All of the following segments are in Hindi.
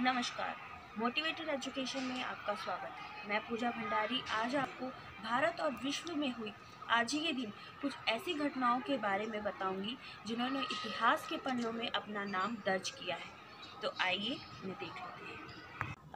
नमस्कार मोटिवेटेड एजुकेशन में आपका स्वागत है मैं पूजा भंडारी आज आपको भारत और विश्व में हुई आज ही के दिन कुछ ऐसी घटनाओं के बारे में बताऊंगी जिन्होंने इतिहास के पन्नों में अपना नाम दर्ज किया है तो आइए मैं देख लेते हैं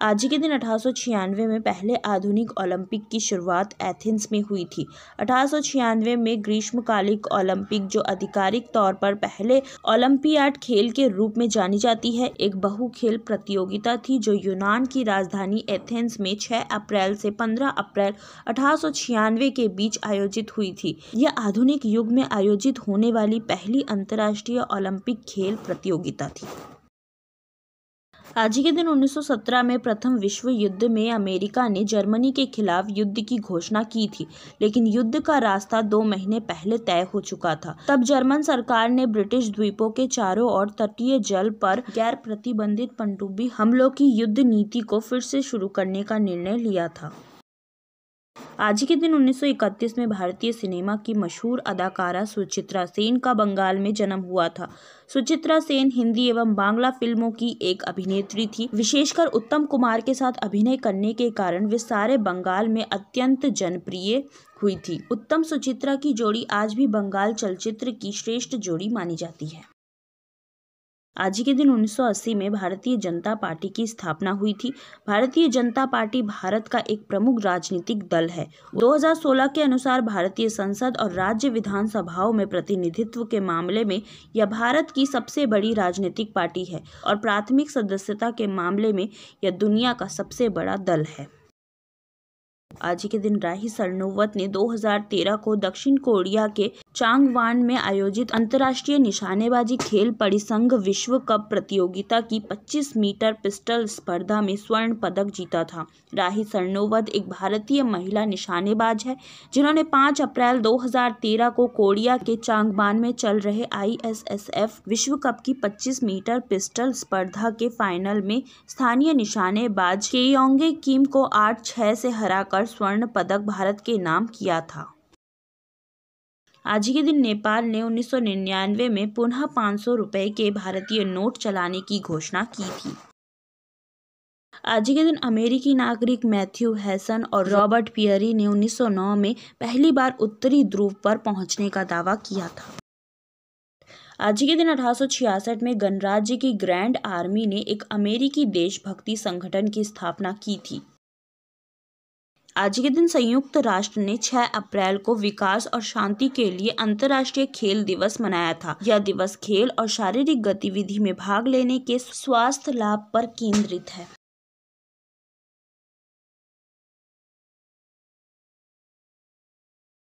आज के दिन अठारह में पहले आधुनिक ओलंपिक की शुरुआत एथेंस में हुई थी अठारह में ग्रीष्मकालिक ओलंपिक जो आधिकारिक तौर पर पहले ओलंपियाड खेल के रूप में जानी जाती है एक बहु खेल प्रतियोगिता थी जो यूनान की राजधानी एथेंस में 6 अप्रैल से 15 अप्रैल अठारह के बीच आयोजित हुई थी यह आधुनिक युग में आयोजित होने वाली पहली अंतर्राष्ट्रीय ओलंपिक खेल प्रतियोगिता थी आज के दिन 1917 में प्रथम विश्व युद्ध में अमेरिका ने जर्मनी के खिलाफ युद्ध की घोषणा की थी लेकिन युद्ध का रास्ता दो महीने पहले तय हो चुका था तब जर्मन सरकार ने ब्रिटिश द्वीपों के चारों और तटीय जल पर गैर प्रतिबंधित पनडुब्बी हमलों की युद्ध नीति को फिर से शुरू करने का निर्णय लिया था आज के दिन 1931 में भारतीय सिनेमा की मशहूर अदाकारा सुचित्रा सेन का बंगाल में जन्म हुआ था सुचित्रा सेन हिंदी एवं बांग्ला फिल्मों की एक अभिनेत्री थी विशेषकर उत्तम कुमार के साथ अभिनय करने के कारण वे सारे बंगाल में अत्यंत जनप्रिय हुई थी उत्तम सुचित्रा की जोड़ी आज भी बंगाल चलचित्र की श्रेष्ठ जोड़ी मानी जाती है आज ही के दिन 1980 में भारतीय जनता पार्टी की स्थापना हुई थी भारतीय जनता पार्टी भारत का एक प्रमुख राजनीतिक दल है 2016 के अनुसार भारतीय संसद और राज्य विधानसभाओं में प्रतिनिधित्व के मामले में यह भारत की सबसे बड़ी राजनीतिक पार्टी है और प्राथमिक सदस्यता के मामले में यह दुनिया का सबसे बड़ा दल है आज के दिन राही सरनोवत ने 2013 को दक्षिण कोरिया के चांगवान में आयोजित अंतर्राष्ट्रीय निशानेबाजी खेल परिसंघ विश्व कप प्रतियोगिता की 25 मीटर पिस्टल स्पर्धा में स्वर्ण पदक जीता था राही सरनोबत एक भारतीय महिला निशानेबाज है जिन्होंने 5 अप्रैल 2013 को कोरिया के चांगवान में चल रहे आईएसएसएफ विश्व कप की 25 मीटर पिस्टल स्पर्धा के फाइनल में स्थानीय निशानेबाज केयोंगे किम को आठ छः से हरा स्वर्ण पदक भारत के नाम किया था आज के दिन नेपाल ने 1999 में पुनः 500 रुपए के भारतीय नोट चलाने की घोषणा की थी आज के दिन अमेरिकी नागरिक मैथ्यू हैसन और रॉबर्ट पियरी ने 1909 में पहली बार उत्तरी ध्रुव पर पहुंचने का दावा किया था आज के दिन 1866 में गणराज्य की ग्रैंड आर्मी ने एक अमेरिकी देशभक्ति संगठन की स्थापना की थी आज के दिन संयुक्त राष्ट्र ने 6 अप्रैल को विकास और शांति के लिए अंतर्राष्ट्रीय खेल दिवस मनाया था यह दिवस खेल और शारीरिक गतिविधि में भाग लेने के स्वास्थ्य लाभ पर केंद्रित है